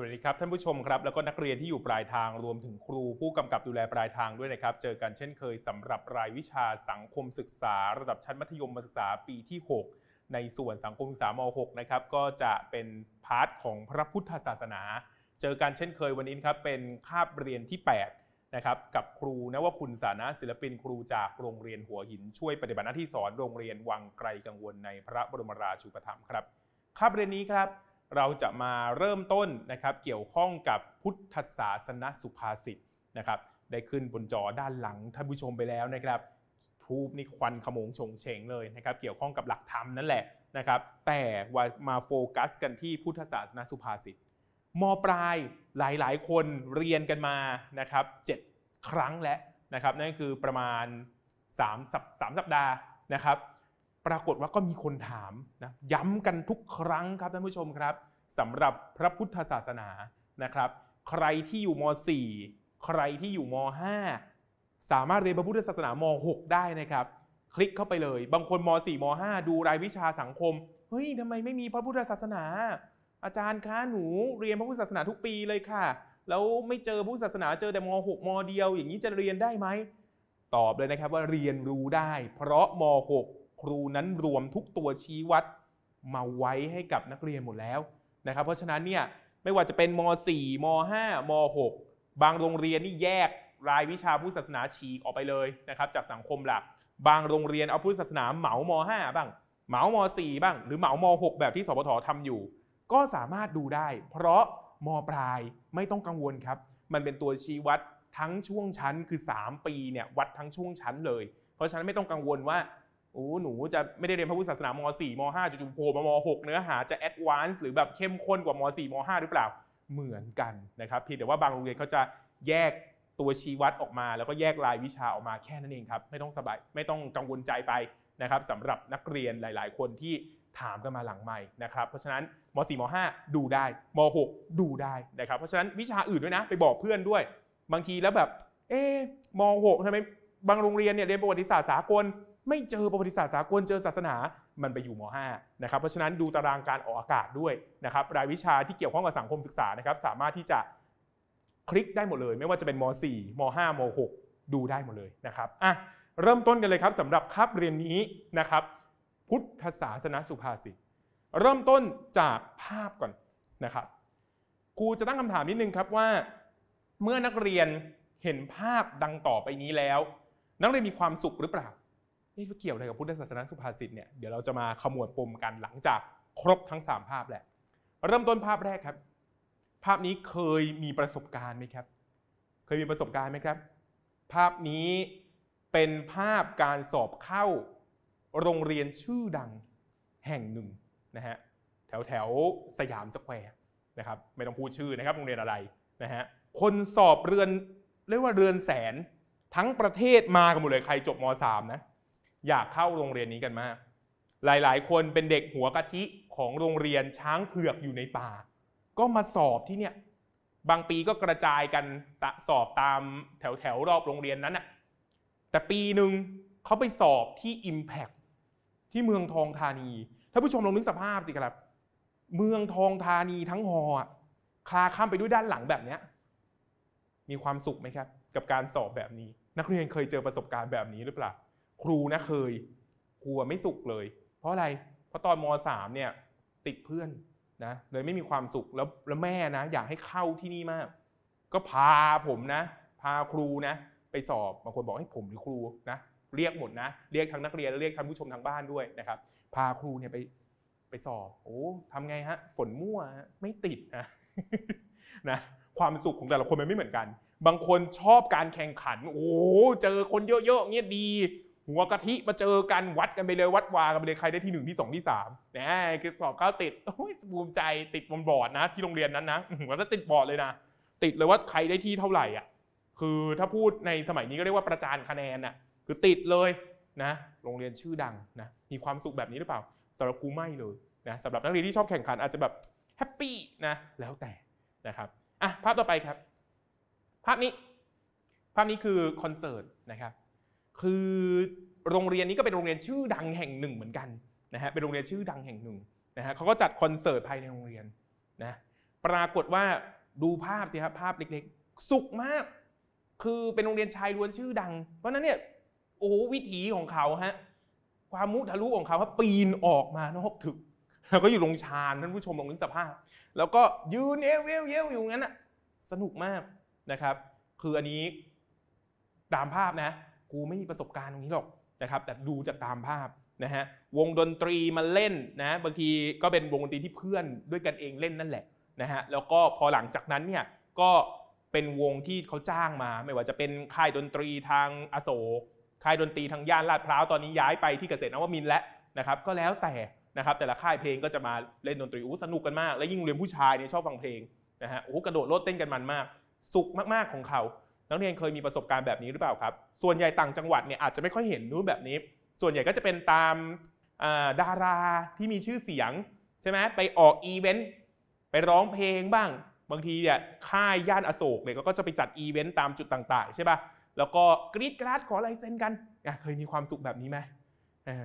วัสดีครับท่านผู้ชมครับแล้วก็นักเรียนที่อยู่ปลายทางรวมถึงครูผู้กำกับดูแลปลายทางด้วยนะครับ เจอกันเช่นเคยสำหรับรายวิชาสังคมศึกษา ระดับชั้นมัธยมศึกษาปีที่ 6 ในส่วนสังคมศึกษาม6นะครับ ก็จะเป็นพาร์ทของพระพุทธศาสนา เจอกันเช่นเคยวันนี้ครับ เป็นคาบเรียนที่8นะครับกับครูนวคุณสานะศิลปินครูจากโรงเรียนหัวหินช่วยปฏิบัติหน้าที่สอน โรงเรียนวังไกลกังวลในพระบรมราชูปถัมภ์ครับคาบเรียนนี้ครับเราจะมาเริ่มต้นนะครับ เกี่ยวข้องกับพุทธศาสนสุภาษิตนะครับ ได้ขึ้นบนจอด้านหลังท่านผู้ชมไปแล้วนะครับทูบนี่ควันขมงชงเฉงเลยนะครับ เกี่ยวข้องกับหลักธรรมนั่นแหละนะครับ แต่ว่ามาโฟกัสกันที่พุทธศาสนสุภาษิตมปลายหลายหลายคนเรียนกันมานะครับเครั้งแล้วนะครับ นั่นคือประมาณ3สัปดาห์นะครับปรากฏว่าก็มีคนถามนะย้ำกันทุกครั้งครับท่านผู้ชมครับสำหรับพระพุทธศาสนานะครับ ใครที่อยู่ม .4 ใครที่อยู่ม .5 สามารถเรียนพระพุทธศาสนาม .6 ได้นะครับ คลิกเข้าไปเลยบางคนม .4 ม .5 ดูรายวิชาสังคม เฮ้ยทำไมไม่มีพระพุทธศาสนา อาจารย์คะหนูเรียนพระพุทธศาสนาทุกปีเลยค่ะแล้วไม่เจอพุทธศาสนาเจอแต่ม .6 มเดียว อย่างนี้จะเรียนได้ไหมตอบเลยนะครับว่าเรียนรู้ได้ เพราะม .6 ครูนั้นรวมทุกตัวชี้วัดมาไว้ให้กับนักเรียนหมดแล้วนะครับเพราะฉะนั้นเนี่ยไม่ว่าจะเป็นม .4 ม .5 ม .6 บางโรงเรียนนี่แยกรายวิชาพุทธศาสนาฉีก ออกไปเลยนะครับจากสังคมหลักบางโรงเรียนเอาพุทธศาสนาเหมาม5บ้าง เหมาม4บ้าง หรือเหมาม6แบบที่สพททำอยู่ ก็สามารถดูได้เพราะมปลายไม่ต้องกังวลครับ มันเป็นตัวชี้วัดทั้งช่วงชั้นคือ 3 ปีเนี่ย วัดทั้งช่วงชั้นเลย เพราะฉะนั้นไม่ต้องกังวลว่าโอ้หนูจะไม่ได้เรียนพระพุทธศาสนาม .4 ม .5 จจุมโผมาม .6 เนื้อหาจะแอดวานซ์หรือแบบเข้มข้นกว่าม .4 ม .5 หรือเปล่าเหมือนกันนะครับเพียงแต่ว่าบางโรงเรียนเขาจะแยกตัวชี้วัดออกมา แล้วก็แยกรายวิชาออกมาแค่นั้นเองครับ ไม่ต้องสบาย ไม่ต้องกังวลใจไปนะครับสำหรับนักเรียนหลาย ๆ คนที่ถามกันมาหลังใหม่นะครับ เพราะฉะนั้นม .4 ม .5 ดูได้ม .6 ดูได้นะครับ เพราะฉะนั้นวิชาอื่นด้วยนะ ไปบอกเพื่อนด้วย บางทีแล้วแบบ เอ๊ม .6 ทำไมบางโรงเรียนเนี่ยเรียนประวัติศาสตร์สากลไม่เจอประวัติศาสตร์สากลเจอศาสนามันไปอยู่ม .5 นะครับเพราะฉะนั้นดูตารางการออกอากาศด้วยนะครับรายวิชาที่เกี่ยวข้องกับสังคมศึกษานะครับ สามารถที่จะคลิกได้หมดเลยไม่ว่าจะเป็นม .4 ม .5 ม .6 ดูได้หมดเลยนะครับอ่ะเริ่มต้นกันเลยครับสำหรับคาบเรียนนี้นะครับ พุทธศาสนสุภาษิตเริ่มต้นจากภาพก่อนนะครับ ครูจะตั้งคำถามนิดนึงครับว่า เมื่อนักเรียนเห็นภาพดังต่อไปนี้แล้ว นักเรียนมีความสุขหรือเปล่านี่เกี่ยวอะไรกับพุทธศาสนาสุภาษิตเนี่ยเดี๋ยวเราจะมาขมวดปมกันหลังจากครบทั้ง 3 ภาพแหละเริ่มต้นภาพแรกครับ ภาพนี้เคยมีประสบการณ์ไหมครับเคยมีประสบการณ์ไหมครับภาพนี้เป็นภาพการสอบเข้าโรงเรียนชื่อดังแห่งหนึ่งนะฮะแถวแถวสยามสแควร์นะครับไม่ต้องพูดชื่อนะครับโรงเรียนอะไรนะฮะคนสอบเรือนเรียกว่าเรือนแสนทั้งประเทศมากันหมดเลยใครจบม .3 นะอยากเข้าโรงเรียนนี้กันมากหลายๆ คนเป็นเด็กหัวกะทิของโรงเรียนช้างเผือกอยู่ในป่า ก็มาสอบที่เนี่ย บางปีก็กระจายกันสอบตามแถวแถวรอบโรงเรียนนั้นน่ะ แต่ปีหนึ่งเขาไปสอบที่ Impact ที่เมืองทองธานี ท่านผู้ชมลองนึกสภาพสิครับ เมืองทองธานีทั้งหอคลาข้ามไปด้วยด้านหลังแบบเนี้ยมีความสุขไหมครับ กับการสอบแบบนี้ นักเรียนเคยเจอประสบการณ์แบบนี้หรือเปล่าครูนะเคย ครูไม่สุขเลย เพราะอะไรเพราะตอนมสามเนี่ย ติดเพื่อนนะ เลยไม่มีความสุขแล้วแล้วแม่นะ อยากให้เข้าที่นี่มาก ก็พาผมนะพาครูนะไปสอบบางคนบอกให้ผมหรือครูนะเรียกหมดนะเรียกทั้งนักเรียนเรียกท่านผู้ชมทางบ้านด้วยนะครับ พาครูเนี่ยไปไปสอบโอ้ทำไงฮะ ฝนมั่วไม่ติดนะนะความสุขของแต่ละคนมันไม่เหมือนกัน บางคนชอบการแข่งขัน โอ้เจอคนเยอะๆเงี้ยดีหัวกะทิมาเจอกันวัดกันไปเลยวัดวากันไปเลยใครได้ที่หนึ่งที่สองที่สามนะสอบเข้า ติดโอ้ยภูมิใจ ติดบนบอร์ดนะที่โรงเรียนนั้นนะแล้วติดบอร์ดเลยนะติดเลยว่าใครได้ที่เท่าไหร่อ่ะคือถ้าพูดในสมัยนี้ก็เรียกว่าประจานคะแนนน่ะคือติดเลยนะ โรงเรียนชื่อดังนะมีความสุขแบบนี้หรือเปล่าสำหรับครูไม่เลยนะสำหรับนักเรียนที่ชอบแข่งขัน อาจจะแบบแฮปปี้นะแล้วแต่นะครับอ่ะภาพต่อไปครับ ภาพนี้ ภาพนี้คือคอนเสิร์ตนะครับคือโรงเรียนนี้ก็เป็นโรงเรียนชื่อดังแห่งหนึ่งเหมือนกันนะฮะ เป็นโรงเรียนชื่อดังแห่งหนึ่งนะฮะเขาก็จัดคอนเสิร์ตภายในโรงเรียนนะ ปรากฏว่าดูภาพสิครับ ภาพเล็กๆ สุขมาก คือเป็นโรงเรียนชายล้วนชื่อดัง เพราะนั้นเนี่ย โอ้โวิถีของเขาฮะ ความมุทะลุของเขาเขาปีนออกมานอกถึก แล้วก็อยู่ลงชานท่านผู้ชมลองนึกสภาพ แล้วก็ยืนเอวเอวเอวอยู่งั้นอ่ะ สนุกมากนะครับ คืออันนี้ตามภาพนะกูไม่มีประสบการณ์ตรงนี้หรอกนะครับแต่ดูจากตามภาพนะฮะวงดนตรีมาเล่นนะบางทีก็เป็นวงดนตรีที่เพื่อนด้วยกันเองเล่นนั่นแหละนะฮะแล้วก็พอหลังจากนั้นเนี่ยก็เป็นวงที่เขาจ้างมา ไม่ว่าจะเป็นค่ายดนตรีทางอโศกค่ายดนตรีทางย่านลาดพร้าวตอนนี้ย้ายไปที่เกษตรนวมินแล้วนะครับก็แล้วแต่นะครับแต่ละค่ายเพลงก็จะมาเล่นดนตรีอู้สนุกกันมากและยิ่งเรียนผู้ชายเนี่ยชอบฟังเพลงนะฮะโอ้กระโดดโลดเต้นกันมันมาก สุขมากๆของเขานักเรียนเคยมีประสบการณ์แบบนี้หรือเปล่าครับ ส่วนใหญ่ต่างจังหวัดเนี่ยอาจจะไม่ค่อยเห็นนู้นแบบนี้ ส่วนใหญ่ก็จะเป็นตามดาราที่มีชื่อเสียง ใช่ไหม ไปออกอีเวนต์ ไปร้องเพลงบ้าง บางทีเนี่ยค่ายย่านอโศกเนี่ยก็จะไปจัดอีเวนต์ตามจุดต่างๆใช่ปะ่ะ แล้วก็กรีดกราดขอลายเซ็นกัน เคยมีความสุขแบบนี้ไหม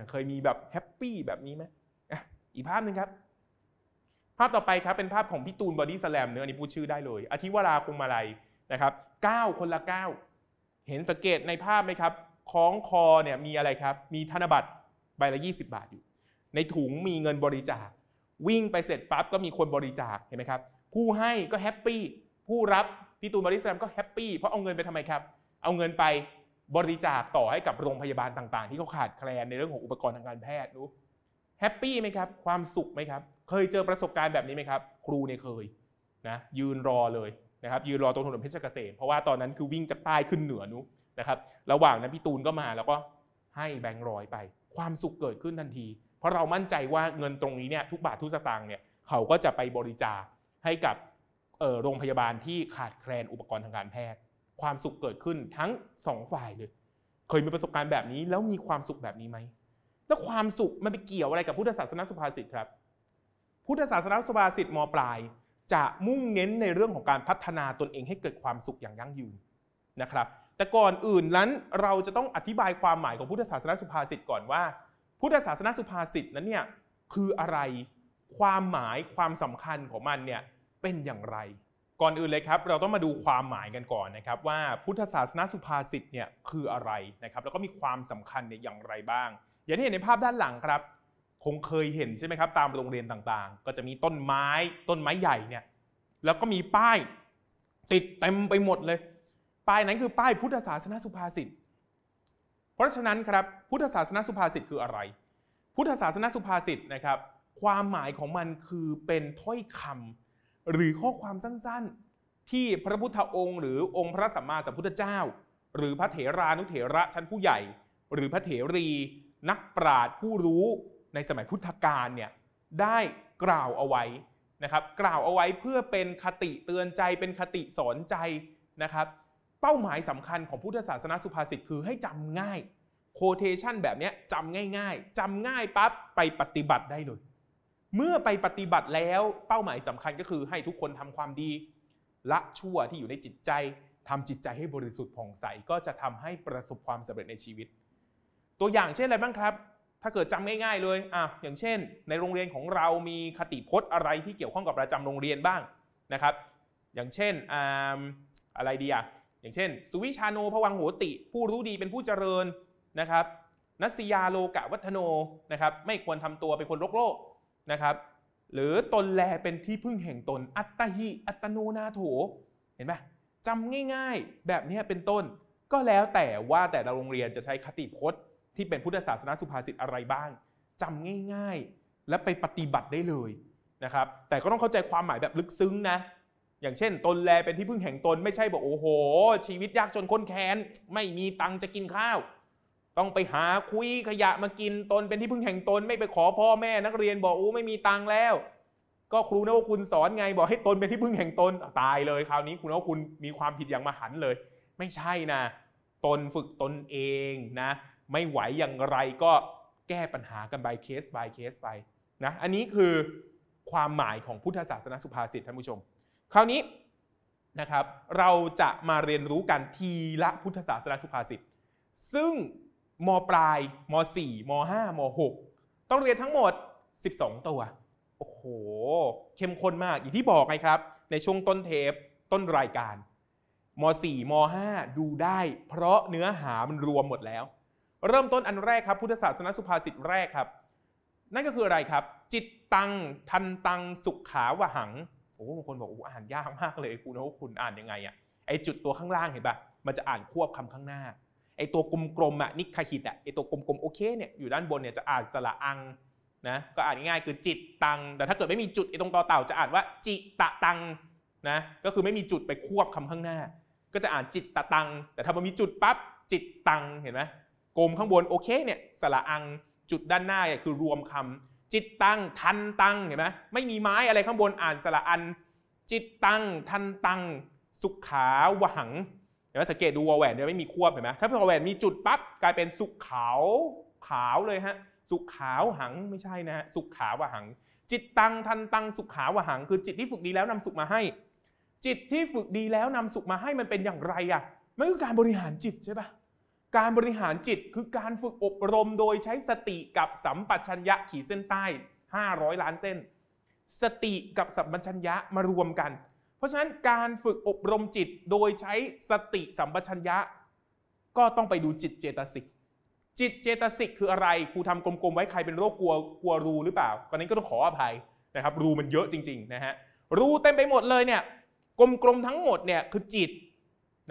เคยมีแบบแฮปปี้แบบนี้ไหมอีกภาพหนึ่งครับ ภาพต่อไปครับเป็นภาพของพี่ตูนบอดี้สแลมเนื้ออันนี้พูดชื่อได้เลย อธิวราคงมาลัยนะครับ9คนละ 9 เห็นสังเกตในภาพไหมครับคล้องคอเนี่ยมีอะไรครับมีธนบัตรใบละ 20 บาทอยู่ ในถุงมีเงินบริจาควิ่งไปเสร็จปั๊บก็มีคนบริจาคเห็นไหมครับผู้ให้ก็แฮปปี้ผู้รับพี่ตูนบริสแลมก็แฮปปี้เพราะเอาเงินไปทำไมครับเอาเงินไปบริจาคต่อให้กับโรงพยาบาลต่างๆ ที่เขาขาดแคลนในเรื่องของอุปกรณ์ทางการแพทย์รู้แฮปปี้ไหมครับ ความสุขไหมครับ เคยเจอประสบการณ์แบบนี้ไหมครับ ครูเนี่ยเคยนะยืนรอเลยนะครับยืนรอตรงถนนเพชรเกษมเพราะว่าตอนนั้นคือวิ่งจากใต้ขึ้นเหนือนุนะครับระหว่างนั้นพี่ตูนก็มา แล้วก็ให้แบงค์ร้อยไป ความสุขเกิดขึ้นทันที เพราะเรามั่นใจว่าเงินตรงนี้เนี่ยทุกบาททุกสตางค์เนี่ยเขาก็จะไปบริจาคให้กับโรงพยาบาลที่ขาดแคลนอุปกรณ์ทางการแพทย์ ความสุขเกิดขึ้นทั้งสองฝ่ายเลยเคยมีประสบการณ์แบบนี้แล้วมีความสุขแบบนี้ไหมแล้วความสุขมันไปเกี่ยวอะไรกับพุทธศาสนาสุภาษิตครับพุทธศาสนาสุภาษิตมปลายจะมุ่งเน้นในเรื่องของการพัฒนาตนเองให้เกิดความสุขอย่างยั่งยืนนะครับ แต่ก่อนอื่นนั้นเราจะต้องอธิบายความหมายของพุทธศาสนาสุภาษิตก่อนว่าพุทธศาสนาสุภาษิตนั้นเนี่ยคืออะไรความหมายความสำคัญของมันเนี่ยเป็นอย่างไร ก่อนอื่นเลยครับ เราต้องมาดูความหมายกันก่อนนะครับ ว่าพุทธศาสนาสุภาษิตเนี่ยคืออะไรนะครับ แล้วก็มีความสำคัญเนี่ยอย่างไรบ้าง อย่างที่เห็นในภาพด้านหลังครับคงเคยเห็นใช่ไหมครับตามโรงเรียนต่างๆ ก็จะมีต้นไม้ต้นไม้ใหญ่เนี่ยแล้วก็มีป้ายติดเต็มไปหมดเลย ป้ายนั้นคือป้ายพุทธศาสนาสุภาษิตเพราะฉะนั้นครับพุทธศาสนาสุภาษิตคืออะไร พุทธศาสนาสุภาษิตนะครับ ความหมายของมันคือเป็นถ้อยคำ หรือข้อความสั้นๆ ที่พระพุทธองค์หรือองค์พระสัมมาสัมพุทธเจ้า หรือพระเถรานุเถระชั้นผู้ใหญ่ หรือพระเถรีนักปราชญ์ผู้รู้ในสมัยพุทธกาลเนี่ยได้กล่าวเอาไว้นะครับ กล่าวเอาไว้เพื่อเป็นคติเตือนใจเป็นคติสอนใจนะครับเป้าหมายสำคัญของพุทธศาสนาสุภาษิตคือให้จำง่ายโคเทชันแบบนี้จำง่ายๆจำง่ายปั๊บไปปฏิบัติได้เลยเมื่อไปปฏิบัติแล้วเป้าหมายสำคัญก็คือให้ทุกคนทำความดี ละชั่วที่อยู่ในจิตใจทำจิตใจให้บริสุทธิ์ผ่องใสก็จะทำให้ประสบความสำเร็จในชีวิต ตัวอย่างเช่นอะไรบ้างครับถ้าเกิดจำง่ายๆเลย อ่ะ อย่างเช่น ในโรงเรียนของเรามีคติพจน์อะไรที่เกี่ยวข้องกับประจำโรงเรียนบ้างนะครับ อย่างเช่น อ่าอะไรดีอ่ะอย่างเช่น สุวิชาโนพวังโหติ ผู้รู้ดีเป็นผู้เจริญนะครับ นัสยาโลกะวัฒโน นะครับ ไม่ควรทำตัวเป็นคนโลกโลกนะครับ หรือตนแลเป็นที่พึ่งแห่งตน อัตตหิอัตโนนาโถเห็นไหมจำง่ายๆแบบนี้เป็นต้น ก็แล้วแต่ว่าแต่ละโรงเรียนจะใช้คติพจน์ที่เป็นพุทธศาสนาสุภาษิตอะไรบ้าง จำง่ายๆ และไปปฏิบัติได้เลยนะครับ แต่ก็ต้องเข้าใจความหมายแบบลึกซึ้งนะ อย่างเช่น ตนแลเป็นที่พึ่งแห่งตน ไม่ใช่บอกโอ้โห ชีวิตยากจนค้นแค้น ไม่มีตังจะกินข้าว ต้องไปหาคุยขยะมากินตน เป็นที่พึ่งแห่งตนไม่ไปขอพ่อแม่นักเรียนบอกโอ้ไม่มีตังแล้ว ก็ครูนวคุณสอนไงบอกให้ตนเป็นที่พึ่งแห่งตนตายเลย คราวนี้ครูนวคุณมีความผิดอย่างมหันเลย ไม่ใช่นะ ตนฝึกตนเองนะไม่ไหวอย่างไรก็แก้ปัญหากันไปเคสายเคสไปนะอันนี้คือความหมายของพุทธศาสนาสุภาษิตท่านผู้ชม คราวนี้นะครับ เราจะมาเรียนรู้กันทีละพุทธศาสนาสุภาษิต ซึ่งมปลายม4ม5ม6ต้องเรียนทั้งหมด 12 ตัว โอ้โห เข้มข้นมากอย่างที่บอกไงครับ ในช่วงต้นเทปต้นรายการม4ม5ดูได้เพราะเนื้อหามันรวมหมดแล้วเริ่มต้นอันแรกครับพุทธศาสนสุภาษิตแรกครับนั่นก็คืออะไรครับ จิตตังทันตังสุขขาวหังโอ้บางคนบอกโอ้อ่านยากมากเลยคุณนะคุณอ่านยังไงอ่ะไอจุดตัวข้างล่างเห็นปะมันจะอ่านควบคำข้างหน้าไอตัวกลมมอ่ะนิคหิตอ่ะไอตัวกลมกลมโอเคเนี่ยอยู่ด้านบนเนี่ยจะอ่านสระอังนะก็อ่านง่ายคือจิตตัง แต่ถ้าเกิดไม่มีจุดไอตรงต่อเต่าจะอ่านว่าจิตะตังนะก็คือไม่มีจุดไปควบคำข้างหน้า ก็จะอ่านจิตตะตังแต่ถ้ามันมีจุดปั๊บจิตตังเห็นไหมกลมข้างบน โอเค เนี่ยสระอังจุดด้านหน้าเนี่ยคือรวมคำ จิตตังทันตังเห็นไหมไม่มีไม้อะไรข้างบนอ่านสระอันจิตตังทันตังสุขาวหังเห็นไหมสังเกตดูวาแหวนเนี่ยไม่มีควบเห็นไหมถ้าวอแหวนมีจุดปั๊บกลายเป็นสุขขาวขาวเลยฮะสุขขาวหังไม่ใช่นะสุขขาวหัง จิตตังทันตังสุขขาวหังคือจิตที่ฝึกดีแล้วนำสุขมาให้ จิตที่ฝึกดีแล้วนำสุขมาให้มันเป็นอย่างไรอ่ะมันคือการบริหารจิตใช่ปะการบริหารจิตคือการฝึกอบรมโดยใช้สติกับสัมปชัญญะขีดเส้นใต้ 500 ล้านเส้น สติกับสัมปชัญญะมารวมกัน เพราะฉะนั้นการฝึกอบรมจิตโดยใช้สติสัมปชัญญะ ก็ต้องไปดูจิตเจตสิกจิตเจตสิกคืออะไรครูทำกลมๆไว้ใครเป็นโรคกลัวกลัวรูหรือเปล่าตอนนี้ก็ต้องขออภัยนะครับ รูมันเยอะจริงๆนะฮะรูเต็มไปหมดเลยเนี่ยกลมๆทั้งหมดเนี่ยคือจิต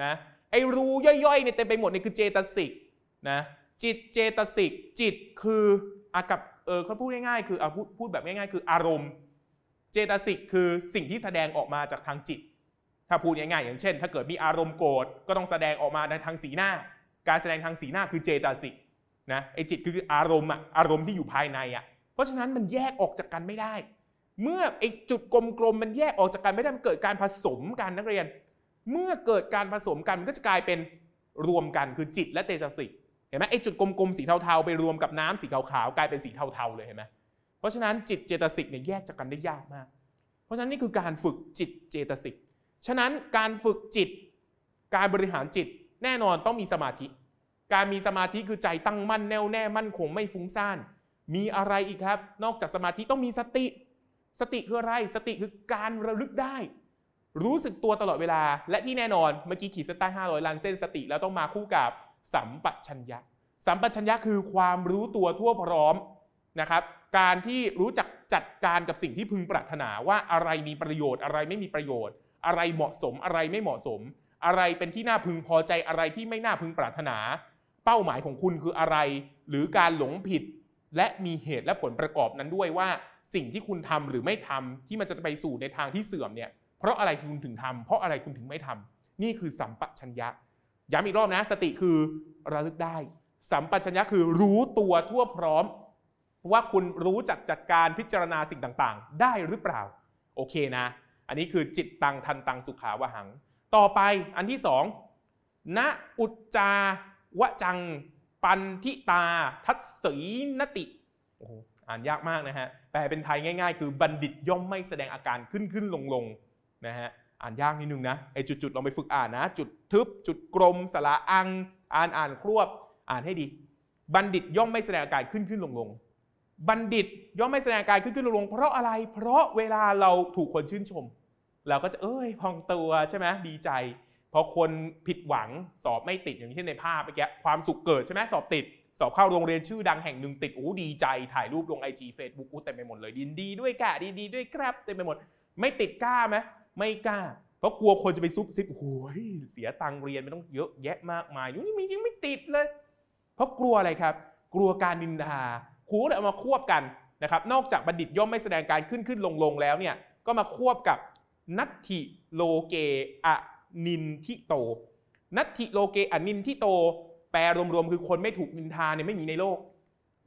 นะไอ้รูย่อยๆเนี่ยเต็มไปหมดนี่คือเจตสิกนะจิตเจตสิกจิตคืออากับเออเขาพูดง่ายๆ คือเอาพูดพูดแบบง่าย ๆ คืออารมณ์เจตสิกคือสิ่งที่แสดงออกมาจากทางจิต ถ้าพูดง่ายๆอย่างเช่น ถ้าเกิดมีอารมณ์โกรธก็ต้องแสดงออกมาในทางสีหน้า การแสดงทางสีหน้าคือเจตสิกนะไอจิตคืออารมณ์อะอารมณ์ที่อยู่ภายในอะเพราะฉะนั้นมันแยกออกจากกันไม่ได้ เมื่อไอจุดกลมๆมันแยกออกจากกันไม่ได้มันเกิดการผสมกันนักเรียนเมื่อเกิดการผสมกันมันก็จะกลายเป็นรวมกันคือจิตและเตจสิกเห็นไหมไอ้จุดกลม ๆ สีเทาๆ ไปรวมกับน้ำสีขาวๆกลายเป็นสีเทาๆเลยเห็นไหมเพราะฉะนั้นจิตเจตสิกเนี่ยแยกจากกันได้ยากมาก เพราะฉะนั้นนี่คือการฝึกจิตเจตสิกฉะนั้นการฝึกจิตการบริหารจิตแน่นอนต้องมีสมาธิ การมีสมาธิคือใจตั้งมั่นแน่วแน่มั่นคงไม่ฟุ้งซ่านมีอะไรอีกครับ นอกจากสมาธิต้องมีสติ สติคืออะไรสติคือการระลึกได้รู้สึกตัวตลอดเวลา และที่แน่นอนเมื่อกี้ขีดเส้นใต้500ล้านเส้นสติแล้วต้องมาคู่กับ สัมปชัญญะสัมปชัญญะคือความรู้ตัวทั่วพร้อมนะครับการที่รู้จักจัดการกับสิ่งที่พึงปรารถนาว่าอะไรมีประโยชน์อะไรไม่มีประโยชน์ อะไรเหมาะสมอะไรไม่เหมาะสม อะไรเป็นที่น่าพึงพอใจอะไรที่ไม่น่าพึงปรารถนา เป้าหมายของคุณคืออะไรหรือการหลงผิดและมีเหตุและผลประกอบนั้นด้วยว่าสิ่งที่คุณทำหรือไม่ทำที่มันจะไปสู่ในทางที่เสื่อมเนี่ยเพราะอะไรคุณถึงทำเพราะอะไรคุณถึงไม่ทำ นี่คือสัมปชัญญะ ย้ำอีกรอบนะ สติคือระลึกได้ สัมปชัญญะคือรู้ตัวทั่วพร้อมว่าคุณรู้จักจัดการพิจารณาสิ่งต่าง ๆ ได้หรือเปล่า โอเคนะ อันนี้คือจิตตังทันตังสุขาวหัง ต่อไปอันที่สอง ณอุจจาวจัง ปันทิตา ทัศสีนติโอ้อ่านยากมากนะฮะ แปลเป็นไทยง่าย ๆ คือบัณฑิตย่อมไม่แสดงอาการขึ้นขึ้นลงลงนะฮะอ่านยากนิดนึงนะไอ้จุดๆลองไปฝึกอ่านนะ จุดทึบจุดกลมสระอังอ่านอ่านครวบ อ่านให้ดี บัณฑิตย่อมไม่แสดงอาการขึ้นขึ้นลงลงบัณฑิตย่อมไม่แสดงอาการขึ้นขึ้นลงลงเพราะอะไรเพราะเวลาเราถูกคนชื่นชม เราก็จะเอ้ยพองตัวใช่ไหมดีใจพอคนผิดหวังสอบไม่ติดอย่างเช่นในภาพเมื่อกี้ความสุขเกิด ใช่ไหมสอบติด สอบเข้าโรงเรียนชื่อดังแห่งหนึ่งติดโอ้ดีใจถ่ายรูปลงไอจีเฟซบุ๊กอู้เต็มไปหมดเลยดีดีด้วยกะดีดีด้วยครับเต็มไปหมด ไม่ติดกล้าไหมไม่กล้าเพราะกลัวคนจะไปซุบซิบโอ้ยเสียตังเรียนไม่ต้องเยอะแยะมากมายนี่มัยังไม่ติดเลย เพราะกลัวอะไรครับ กลัวการนินทาครูเลยเอามาควบกันนะครับนอกจากบัณฑิตย่อมไม่แสดงการขึ้นขึ้นลงลงแล้วเนี่ยก็มาควบกับนัตถิโลเกอะนินทิโต นัตถิโลเกอะนินทิโต แปลรวมๆคือคนไม่ถูกนินทาเนี่ยไม่มีในโลก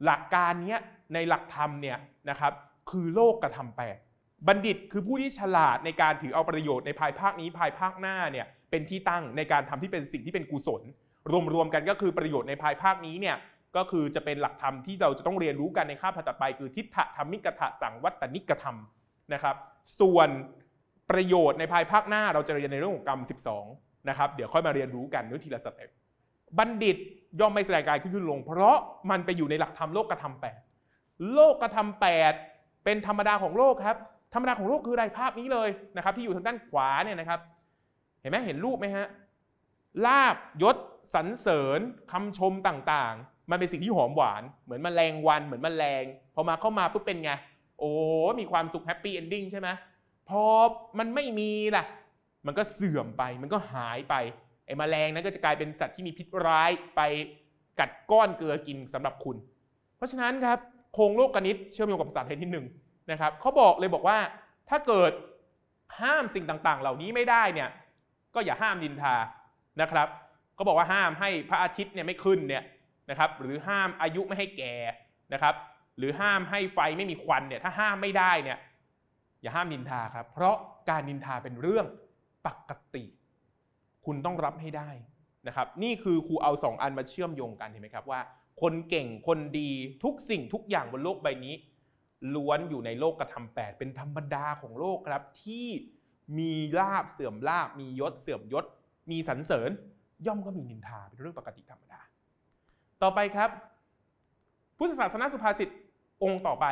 หลักการนี้ในหลักธรรมเนี่ยนะครับคือโลกกระทำแปลบัณฑิตคือผู้ที่ฉลาดในการถือเอาประโยชน์ในภายภาคนี้ภายภาคหน้าเนี่ยเป็นที่ตั้งในการทำที่เป็นสิ่งที่เป็นกุศล รวมๆกันก็คือประโยชน์ในภายภาคนี้เนี่ยก็คือจะเป็นหลักธรรมที่เราจะต้องเรียนรู้กันในข้าพตัดไป คือทิฏฐธรรมิกถะสังวัตนิกธรรมนะครับ ส่วนประโยชน์ในภายภาคหน้าเราจะเรียนในเรื่องของกรรม 12 นะครับ เดี๋ยวค่อยมาเรียนรู้กันนทีละสเต็ปบัณฑิตย่อมไม่แสดงกายขึ้นขึ้นลง เพราะมันไปอยู่ในหลักธรรมโลกกระทำแปดโลกกระทำแปดเป็นธรรมดาของโลกครับธรรมดาของโลกคืออะไรภาพนี้เลยนะครับที่อยู่ทางด้านขวาเนี่ยนะครับ เห็นไหมเห็นรูปไหมฮะ ลาบยศสรรเสริญคำชมต่างๆ มันเป็นสิ่งที่หอมหวาน เหมือนมแมลงวัน เหมือนมแมลงพอมาเข้ามาปุ๊บเป็นไงโอ้มีความสุขแฮปปี้เอนดิ้งใช่ไหมพอ มันไม่มีล่ะ มันก็เสื่อมไป มันก็หายไปไอ้มแมลงนั้นก็จะกลายเป็นสัตว์ที่มีพิษร้ายไป กัดก้อนเกลือกินสำหรับคุณ เพราะฉะนั้นครับโครงโลกกนิดเชื่อมโยงกับสาราไทนิดหนึ่งนะครับเขาบอกเลยบอกว่าถ้าเกิดห้ามสิ่งต่างๆ เหล่านี้ไม่ได้เนี่ยก็อย่าห้ามนินทานะครับ ก็บอกว่าห้ามให้พระอาทิตย์เนี่ยไม่ขึ้นเนี่ยนะครับหรือห้ามอายุไม่ให้แก่นะครับ หรือห้ามให้ไฟไม่มีควันเนี่ยถ้าห้ามไม่ได้เนี่ยอย่าห้ามนินทาครับเพราะการนินทาเป็นเรื่องปกติ คุณต้องรับให้ได้นะครับนี่คือครูเอาสองอันมาเชื่อมโยงกันเห็นไหมครับว่า คนเก่งคนดีทุกสิ่งทุกอย่างบนโลกใบนี้ล้วนอยู่ในโลกกระทำแปดเป็นธรรมดาของโลกครับ ที่มีลาบเสื่อมลาบมียศเสื่อมยศ มีสรรเสริญย่อมก็มีนินทาเป็นเรื่องปกติธรรมดา ต่อไปครับพุทธศาสนาสุภาษิตองค์ต่อไป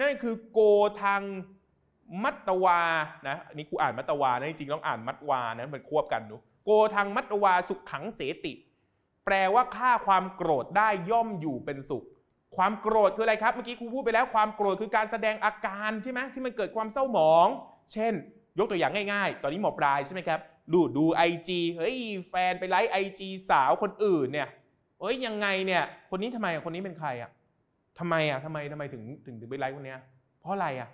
นั่นคือโกทางมัตตวานะอันนี้กูอ่านมัตตวานะจริงๆต้องอ่านมัตวานะมันควบกันดูโกทางมัตตวาสุขขังเสติ แปลว่าฆ่าความโกรธได้ย่อมอยู่เป็นสุขความโกรธคืออะไรครับเมื่อกี้ครูพูดไปแล้วความโกรธคือการแสดงอาการใช่ไหมที่มันเกิดความเศร้าหมอง เช่น ยกตัวอย่างง่ายๆ ตอนนี้หมอปลายใช่ไหมครับ ดูดูไอจีเฮ้ย แฟนไปไลค์ไอจีสาวคนอื่นเนี่ยเฮ้ยยังไงเนี่ยคนนี้ทำไมคนนี้เป็นใครอ่ะทำไมอ่ะทำไมทำไมถึงถึงถึงไปไลค์คนเนี้ย เพราะอะไรอ่ะ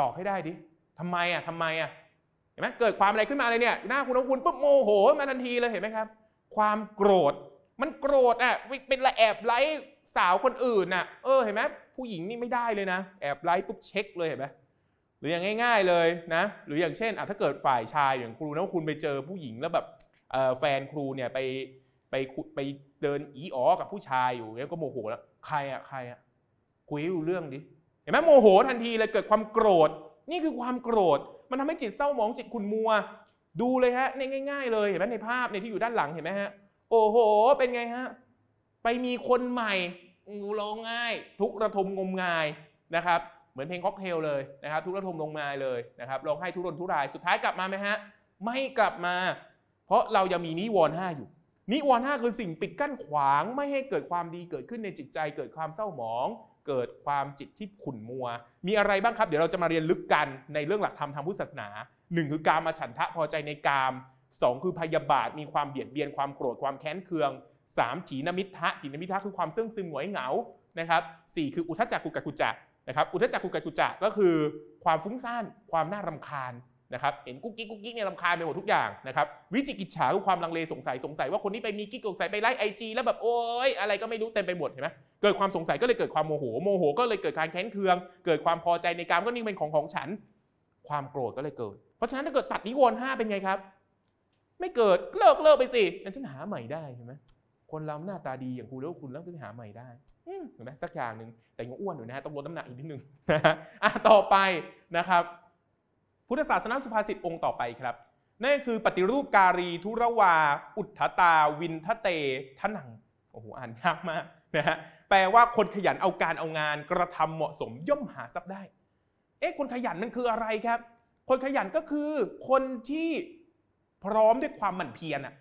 ตอบให้ได้ดิทำไมอ่ะทำไมอ่ะเห็นไหมเกิดความอะไรขึ้นมาอะไรเนี่ย หน้าคุณองคุณปุ๊บโมโหมาทันทีเลยเห็นไหมครับ ความโกรธมันโกรธอ่ะเป็นละแอบไลค์สาวคนอื่นน่ะ เออเห็นไหมผู้หญิงนี่ไม่ได้เลยนะ แอบไลฟ์ปุ๊บเช็คเลยเห็นไหมหรือ อย่างง่าย ๆเลยนะ หรืออย่างเช่นอ่ะถ้าเกิดฝ่ายชายอย่างครูนะคุณไปเจอผู้หญิงแล้วแบบแฟนครูเนี่ยไปไปไปเดินอีอ๋อกับผู้ชายอยู่เนี่ยก็โมโหแล้วใครอ่ะใครอ่ะคุยรู้เรื่องดิเห็นไหมโมโหทันทีเลย เกิดความโกรธนี่คือความโกรธมันทำให้จิตเศร้าหมองจิตขุ่นมัว ดูเลยฮะในง่าย ๆเลยเห็นไหมในภาพในที่อยู่ด้านหลังเห็นไหมฮะโอ้โห เป็นไงฮะไปมีคนใหม่งูร้องง่าย ทุกระทมงมงายนะครับเหมือนเพลงค็อกเทลเลยนะครับทุกระทมลงมาเลยนะครับร้องให้ทุรนทุรายสุดท้ายกลับมาไหมฮะ ไม่กลับมา เพราะเรายังมีนิวรณ์ห้าอยู่นิวรณ์ห้าคือสิ่งปิดกั้นขวางไม่ให้เกิดความดีเกิดขึ้นในจิตใจเกิดความเศร้าหมอง เกิดความจิตที่ขุ่นมัว มีอะไรบ้างครับเดี๋ยวเราจะมาเรียนลึกกันในเรื่องหลักธรรมทางพุทธศาสนาหนึ่งคือการมาฉันทะพอใจในกามสองคือพยาบาทมีความเบียดเบียนความโกรธความแค้นเคืองสามจีนมิทะจีนมิทะคือความซึ่งซึมหงอยเหงานะครับสี่คืออุทจักกุกกุจันะครับอุทจักกุกกุจักก็คือ ความฟุ้งซ่านความน่ารำคาญนะครับเห็นกุ๊กกิ๊กกุ๊กกิ๊กเนี่ยรำคาญไปหมดทุกอย่างนะครับ วิจิกิจฉาคือความลังเลสงสัยสงสัย ว่าคนนี้ไปมีกิ๊กสงสัยไปไล่ไอจีแล้วแบบโอ๊ยอะไรก็ไม่รู้เต็มไปหมดเห็นไหมเกิดความสงสัยก็เลยเกิดความโมโห โมโหก็เลยเกิดการแค้นเคืองเกิดความพอใจในการก็นิ่งเป็นของของฉัน ความโกรธก็เลยเกิด เพราะฉะนั้นถ้าเกิดตัดนิวรณ์ห้าเป็นไงครับ ไม่เกิดเลิกเลิกไปสิันฉันหาใหม่ได้เห็นไหมคนเราหน้าตาดีอย่างกูแล้วคุณเริ่มไปหาใหม่ได้ถูกไหมสักอย่างหนึ่ง แต่ยังอ้วนอยู่นะฮะต้องลดน้ำหนักอีกนิดนึงนะฮะต่อไปนะครับ พุทธศาสนาสุภาษิต องค์ต่อไปครับ นั่นคือปฏิรูปการีทุรวา อุทธตา วินทเต ทนัง โอ้โห อ่านยากมากนะฮะแปลว่าคนขยันเอาการเอางานกระทำเหมาะสมย่อมหาทรัพย์ได้ เอ๊ะคนขยันมันคืออะไรครับ คนขยันก็คือ คนที่พร้อมด้วยความหมั่นเพียรอะ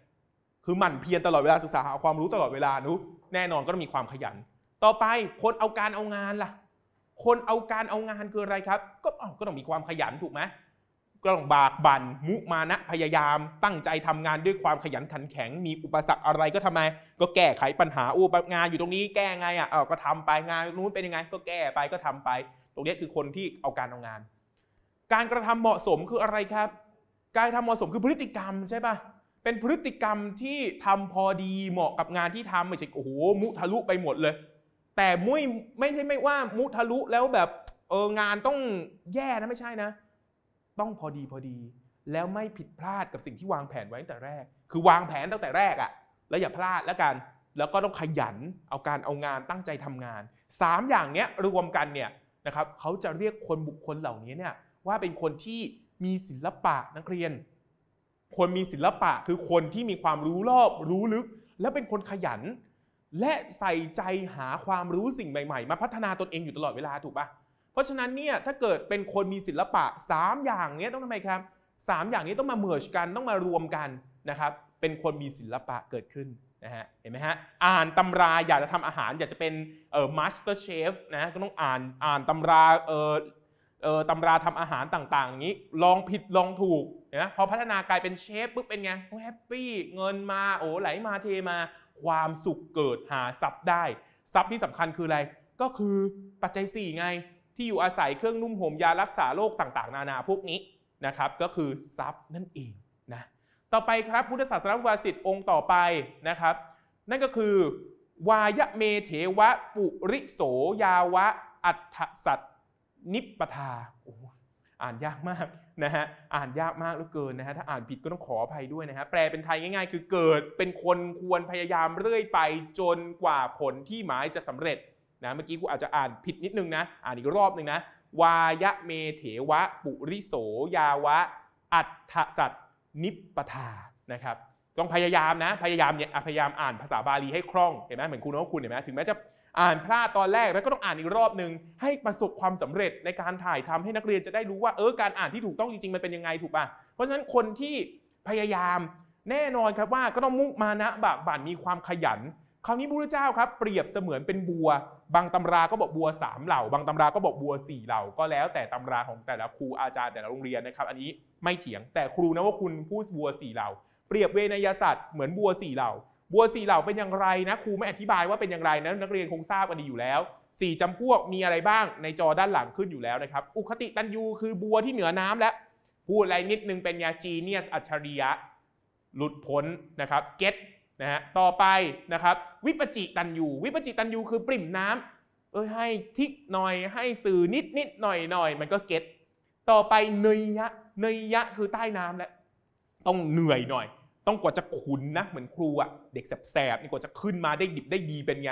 คือหมั่นเพียรตลอดเวลาศึกษาหาความรู้ตลอดเวลา นุแน่นอนก็ต้องมีความขยัน ต่อไปคนเอาการเอางานล่ะ คนเอาการเอางานคืออะไรครับ ก็ก็ต้องมีความขยันถูกไหมก็ต้องบากบัน่นมุมานะพยายาม ตั้งใจทำงานด้วยความขยันขันแข็งมีอุปสรรคอะไรก็ทำไมก็แก้ไขปัญหาอู้งานอยู่ตรงนี้ แก้ไงอ่ะเออก็ทำไปงานนู้นเป็นยังไง ก็แก้ไปก็ทำไป ตรงนี้คือคนที่เอาการเอางาน การกระทำเหมาะสมคืออะไรครับ การทำเหมาะสมคือพฤติกรรมใช่ปะ่ะเป็นพฤติกรรมที่ทำพอดีเหมาะกับงานที่ทำไม่ใช่โอ้โหมุทะลุไปหมดเลย แต่มุยไม่ใช่ไม่ว่ามุทะลุแล้วแบบเอองานต้องแย่นะไม่ใช่นะ ต้องพอดีพอดีแล้วไม่ผิดพลาดกับสิ่งที่วางแผนไว้ตั้งแต่แรกคือวางแผนตั้งแต่แรกอะแล้วอย่าพลาดแล้วกัน แล้วก็ต้องขยันเอาการเอางานตั้งใจทำงาน 3 อย่างเนี้ยรวมกันเนี่ยนะครับเขาจะเรียกคนบุคคลเหล่านี้เนี่ยว่าเป็นคนที่มีศิลปะนักเรียนคนมีศิลปะคือคนที่มีความรู้รอบรู้ลึก และเป็นคนขยัน และใส่ใจหาความรู้สิ่งใหม่ๆ มาพัฒนาตนเองอยู่ตลอดเวลาถูกปะเพราะฉะนั้นเนี่ยถ้าเกิดเป็นคนมีศิลปะ 3 อย่างนี้ต้องทำไมครับ3อย่างนี้ต้องมาเมิร์ชกันต้องมารวมกันนะครับเป็นคนมีศิลปะเกิดขึ้นนะฮะเห็นไหมฮะอ่านตำราอยากจะทำอาหารอยากจะเป็นเอ่อมาสเตอร์เชฟนะก็ต้องอ่านอ่านตำราเอ่อเออตำราทำอาหารต่างๆอย่างนี้ลองผิดลองถูกนะพอพัฒนากลายเป็นเชฟปุ๊บเป็นไงแฮปปี้เงินมาโอ้ไหลมาเทมา ความสุขเกิดหาทรัพย์ได้ ทรัพย์ที่สำคัญคืออะไร ก็คือปัจจัย 4 ไง ที่อยู่อาศัยเครื่องนุ่มห่มยารักษาโรคต่างๆ นานาพวกนี้นะครับก็คือทรัพย์นั่นเองนะต่อไปครับพุทธศาสนาวาสิทธิ์องค์ต่อไปนะครับ นั่นก็คือวายเมเทวะปุริโส ยาวะอัฏฐสัตนิปปทาโอ้อ่านยากมากนะฮะ อ่านยากมากเหลือเกินนะฮะ ถ้าอ่านผิดก็ต้องขออภัยด้วยนะฮะแปลเป็นไทยง่ายๆ คือเกิดเป็นคนควรพยายามเรื่อยไปจนกว่าผลที่หมายจะสำเร็จนะ เมื่อกี้กูอาจจะอ่านผิดนิดนึงนะ อ่านอีกรอบนึงนะ วายะเมเถวะปุริโส ยาวะ อัฏฐสัต นิปปทานะครับต้องพยายามนะ พยายามเนี่ยพยายามอ่านภาษาบาลีให้คล่อง เห็นไหมเหมือนคุณน้องคุณเห็นไหมถึงแม้จะอ่านพลาดตอนแรกแล้วก็ต้องอ่านอีกรอบหนึ่งให้ประสบความสำเร็จในการถ่ายทำให้นักเรียนจะได้รู้ว่าเออการอ่านที่ถูกต้องจริงๆมันเป็นยังไงถูกป่ะเพราะฉะนั้นคนที่พยายามแน่นอนครับว่าก็ต้องมุ่งมานะบากบั่นมีความขยันคราวนี้พระเจ้าครับ เปรียบเสมือนเป็นบัว บางตำราก็บอกบัวสามเหล่า บางตำราก็บอกบัวสี่เหล่าก็แล้วแต่ตำราของแต่ละครูอาจารย์แต่ละโรงเรียนนะครับอันนี้ไม่เถียงแต่ครูนะว่าคุณพูดบัวสี่เหล่า เปรียบเวนยศาสตร์เหมือนบัวสี่เหล่าบัวสี่เหล่าเป็นอย่างไรนะครูไม่อธิบายว่าเป็นอย่างไรนะนักเรียนคงทราบกันดีอยู่แล้วสี่จำพวกมีอะไรบ้างในจอด้านหลังขึ้นอยู่แล้วนะครับอุคติตันยูคือบัวที่เหนือน้ำแล้วพูดอะไรนิดนึงเป็นยาจีเนียสอัจฉริยะหลุดพ้นนะครับเก็ตนะฮะต่อไปนะครับวิปจิตันยูวิปจิตันยูคือปริ่มน้ำเอ้ยให้ทิกหน่อย ให้สื่อนิดนิดหน่อยหน่อยมันก็เก็ตต่อไปเนยยะเนยยะคือใต้น้ำแล้วต้องเหนื่อยหน่อยต้องกว่าจะขุนนะเหมือนครูอะเด็กแสบๆนี่กว่าจะขึ้นมาได้ดิบได้ดีเป็นไง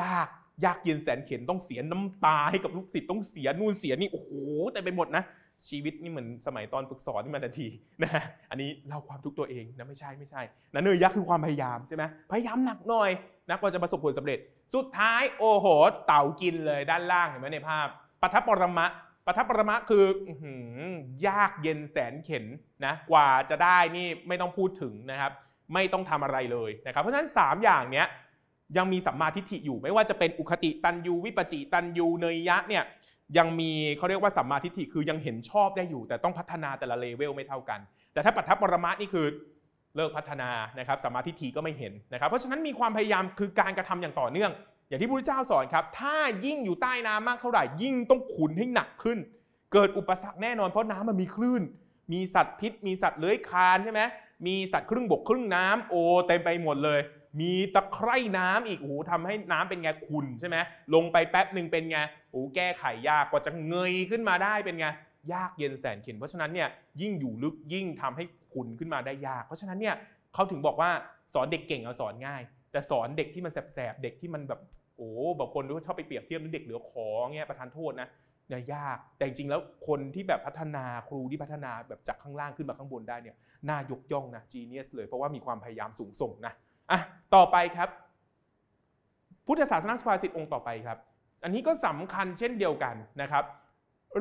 ยากยากเย็นแสนเข็นต้องเสียน้ำตาให้กับลูกศิษย์ต้องเสียนู่นเสียนี่โอ้โหแต่ไปหมดนะ ชีวิตนี่เหมือนสมัยตอนฝึกสอนนี่มาทันทีนะอันนี้เล่าความทุกตัวเองนะไม่ใช่ไม่ใช่นะเนยยากคือความพยายามใช่ไหมพยายามหนักหน่อยนะกว่าจะประสบผลสำเร็จ สุดท้ายโอ้โห เต่ากินเลยด้านล่างเห็นไหมในภาพปัทภปรมะประทับประมะคือยากเย็นแสนเข็นนะกว่าจะได้นี่ไม่ต้องพูดถึงนะครับไม่ต้องทำอะไรเลยนะครับเพราะฉะนั้น 3 อย่างเนี้ยยังมีสัมมาทิฏฐิอยู่ไม่ว่าจะเป็นอุคติตันยูวิปจิตันยูเนยยะเนี่ยยังมีเขาเรียกว่าสัมมาทิฏฐิคือยังเห็นชอบได้อยู่ แต่ต้องพัฒนาแต่ละเลเวลไม่เท่ากัน แต่ถ้าปัทภปรมะนี่คือเลิกพัฒนานะครับสัมมาทิฏฐิก็ไม่เห็นนะครับเพราะฉะนั้นมีความพยายามคือการกระทำอย่างต่อเนื่องอย่างที่พระเจ้าสอนครับ ถ้ายิ่งอยู่ใต้น้ำมากเท่าไหร่ ยิ่งต้องขุนให้หนักขึ้น เกิดอุปสรรคแน่นอน เพราะน้ำมันมีคลื่น มีสัตว์พิษ มีสัตว์เลื้อยคลานใช่ไหมมีสัตว์ครึ่งบกครึ่งน้ำโอเต็มไปหมดเลย มีตะไคร่น้ำอีก โอ้โหทำให้น้ำเป็นไงขุนใช่ไหมลงไปแป๊บหนึ่งเป็นไง โอ้ แก้ไขยากกว่าจะเงยขึ้นมาได้เป็นไง ยากเย็นแสนเข็นเพราะฉะนั้นเนี่ยยิ่งอยู่ลึกยิ่งทำให้ขุนขึ้นมาได้ยาก เพราะฉะนั้นเนี่ยเขาถึงบอกว่าสอนเด็กเก่งเอาสอนง่าย แต่สอนเด็กที่มันแสบๆเด็กที่มันแบบโอ้แบบคนก็ชอบไปเปรียบเทียบนเด็กเหลือของเงี้ยประทานโทษนะเนี่ยยาก แต่จริงแล้วคนที่แบบพัฒนาครูที่พัฒนาแบบจากข้างล่างขึ้นมาข้างบนได้เนี่ยน่ายกย่องนะจีเนียสเลยเพราะว่ามีความพยายามสูงส่งนะอ่ะต่อไปครับ พุทธศาสนาสุภาษิตองค์ต่อไปครับ อันนี้ก็สำคัญเช่นเดียวกันนะครับ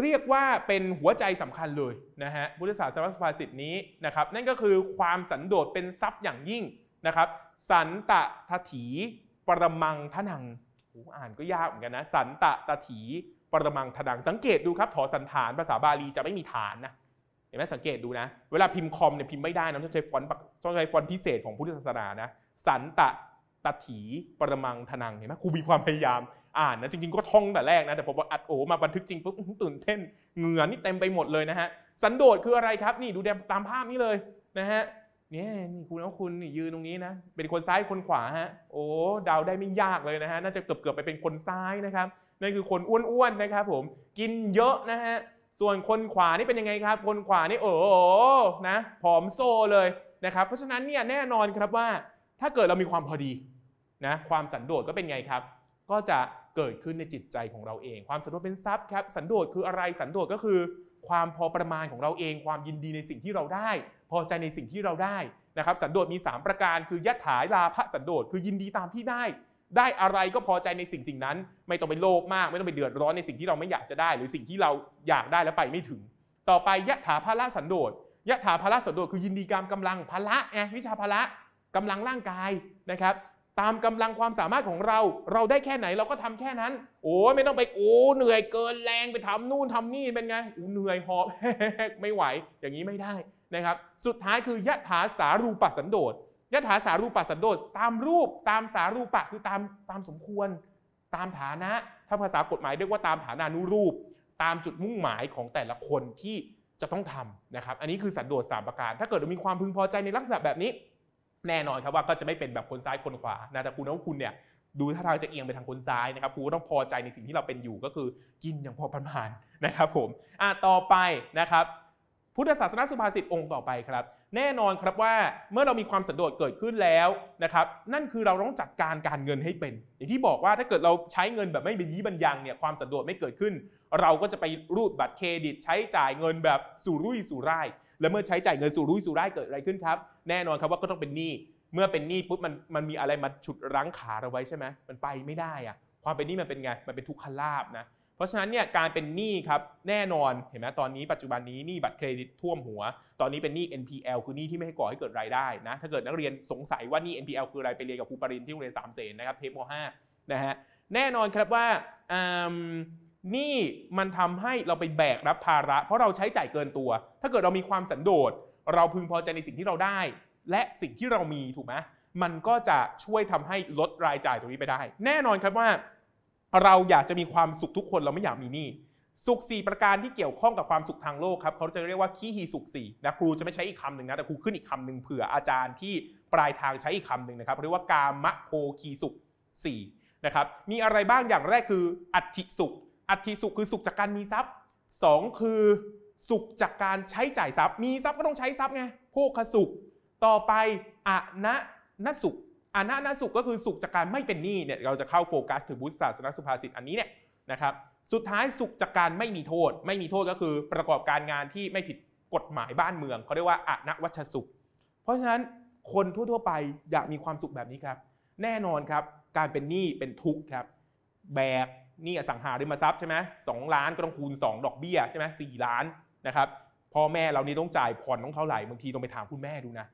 เรียกว่าเป็นหัวใจสำคัญเลยนะฮะพุทธศาสนาสุภาษิตนี้นะครับ นั่นก็คือความสันโดษเป็นทรัพย์อย่างยิ่งนะครับสันตะทถีปรมังทนังอ่านก็ยากเหมือนกันนะ สันตะตะถีปรมังทนัง สังเกตดูครับถอสันฐาน ภาษาบาลีจะไม่มีฐานนะ เห็นไหมสังเกตดูนะ เวลาพิมพ์คอมเนี่ยพิมพ์ไม่ได้นะต้องใช้ฟอนต์ต้องใช้ฟอนต์พิเศษของพุทธศาสนานะ สันตะตะถีปรมังทนัง เห็นไหมครูมีความพยายามอ่านนะ จริงๆก็ท่องแต่แรกนะ แต่พออัดโอมาบันทึกจริงปุ๊บตื่นเต้นเหงื่อนี่เต็มไปหมดเลยนะฮะ สันโดษคืออะไรครับ นี่ดูตามภาพนี้เลยนะฮะเนี่ยนี่คุณเอาคุณยืนตรงนี้นะเป็นคนซ้ายคนขวาฮะโอ้เดาได้ไม่ยากเลยนะฮะน่าจะเกือบเกือบไปเป็นคนซ้ายนะครับนั่นคือคนอ้วนๆนะครับผมกินเยอะนะฮะส่วนคนขวานี่เป็นยังไงครับ คนขวานี่โอ้โหนะผอมโซเลยนะครับเพราะฉะนั้นเนี่ยแน่นอนครับว่าถ้าเกิดเรามีความพอดีนะความสันโดษก็เป็นไงครับ ก็จะเกิดขึ้นในจิตใจของเราเอง ความสันโดษเป็นทรัพย์ครับสันโดษคืออะไรสันโดษก็คือความพอประมาณของเราเองความยินดีในสิ่งที่เราได้ พอใจในสิ่งที่เราได้นะครับสันโดษมี 3 ประการคือยะถายลาภสันโดษคือยินดีตามที่ได้ ได้อะไรก็พอใจในสิ่งสิ่งนั้น ไม่ต้องไปโลภมากไม่ต้องไปเดือดร้อนในสิ่งที่เราไม่อยากจะได้ หรือสิ่งที่เราอยากได้แล้วไปไม่ถึง ต่อไปยะถาภาระสันโดษยะถาภาระสันโดษคือยินดีกามกำลังภาระไงวิชาภาระกำลังร่างกายนะครับตามกำลังความสามารถของเราเราได้แค่ไหนเราก็ทำแค่นั้น โอ้ไม่ต้องไปโอ้เหนื่อย เกินแรงไปทำนู่นทำนี่เป็นไง เหนื่อยหอบไม่ไหวอย่างนี้ไม่ได้นะครับ สุดท้ายคือยะถาสารูปสันโดษยะถาสารูปสันโดษตามรูปตามสารูปะคือตามตามสมควร ตามฐานะ ถ้าภาษากฎหมายเรียกว่าตามฐานานุรูป ตามจุดมุ่งหมายของแต่ละคนที่จะต้องทำนะครับอันนี้คือสันโดษ3ประการ ถ้าเกิดมีความพึงพอใจในลักษณะแบบนี้แน่นอนครับว่าก็จะไม่เป็นแบบคนซ้ายคนขวานะแต่คุณว่าคุณเนี่ยดูท่าทางจะเอียงไปทางคนซ้ายนะครับคุณต้องพอใจในสิ่งที่เราเป็นอยู่ก็คือกินอย่างพอประมาณนะครับผมอ่ะต่อไปนะครับพุทธศาสนาสุภาษิตองค์ต่อไปครับแน่นอนครับว่าเมื่อเรามีความสันโดษเกิดขึ้นแล้วนะครับนั่นคือเราต้องจัดการการเงินให้เป็น อย่างที่บอกว่าถ้าเกิดเราใช้เงินแบบไม่เป็นยี่บันยังเนี่ยความสันโดษไม่เกิดขึ้น เราก็จะไปรูดบัตรเครดิต ใช้จ่ายเงินแบบสุรุ่ยสุร่ายและเมื่อใช้จ่ายเงินสู่รุ่ยสู่ร่ายเกิดอะไรขึ้นครับ แน่นอนครับว่าก็ต้องเป็นหนี้เมื่อเป็นหนี้ปุ๊บมันมันมีอะไรมาฉุดรั้งขาเราไว้ใช่ไหมมันไปไม่ได้อะความเป็นหนี้มันเป็นไงมันเป็นทุกขลาบนะ เพราะฉะนั้นเนี่ยการเป็นหนี้ครับแน่นอนเห็นไหมตอนนี้ปัจจุบันนี้หนี้บัตรเครดิตท่วมหัว ตอนนี้เป็นหนี้ NPL คือหนี้ที่ไม่ให้ก่อให้เกิดรายได้นะถ้าเกิดนักเรียนสงสัยว่าหนี้ NPL คืออะไรไปเรียนกับครูปรินที่โรงเรียนสามเสนนะครับเทปม .5 นะฮะแน่นอนครับว่านี่มันทำให้เราไปแบกรับภาระ เพราะเราใช้จ่ายเกินตัว ถ้าเกิดเรามีความสันโดษเราพึงพอใจในสิ่งที่เราได้ และสิ่งที่เรามีถูกไหมมันก็จะช่วยทำให้ลดรายจ่ายตรงนี้ไปได้ แน่นอนครับว่าเราอยากจะมีความสุขทุกคนเราไม่อยากมีหนี้สุขสี่ประการที่เกี่ยวข้องกับความสุขทางโลกครับเขาจะเรียกว่าขี้หีสุขสี่นะครูจะไม่ใช้อีกคำหนึ่งนะแต่ครูขึ้นอีกคำหนึ่งเผื่ออาจารย์ที่ปลายทางใช้อีกคำหนึ่งนะครับ เรียกว่ากามะโพคีสุขสี่นะครับมีอะไรบ้างอย่างแรกคืออัติสุขอัติสุขคือสุขจากการมีทรัพย์ 2 คือ สุขจากการใช้จ่ายทรัพย์มีทรัพย์ก็ต้องใช้ทรัพย์ไงโภคสุข ต่อไปอะนะนสุขอานะนสุขก็คือสุขจากการไม่เป็นหนี้เนี่ยเราจะเข้าโฟกัสถึงบุษธศาสนสุภาษิตอันนี้เนี่ยนะครับสุดท้ายสุขจากการไม่มีโทษ ไม่มีโทษก็คือประกอบการงานที่ไม่ผิดกฎหมายบ้านเมืองเขาเรียกว่าอะนวัชสุข เพราะฉะนั้นคนทั่วๆ ไปอยากมีความสุขแบบนี้ครับ แน่นอนครับการเป็นหนี้เป็นทุกข์ครับแบกนี่อสังหาริมทรัพย์ใช่ไหมสองล้านก็ต้องคูณ 2 ดอกเบี้ยใช่ไหมสี่ล้านนะครับพ่อแม่เรานี่ต้องจ่ายผ่อนต้องเท่าไหร่ บางทีต้องไปถามคุณแม่ดูนะ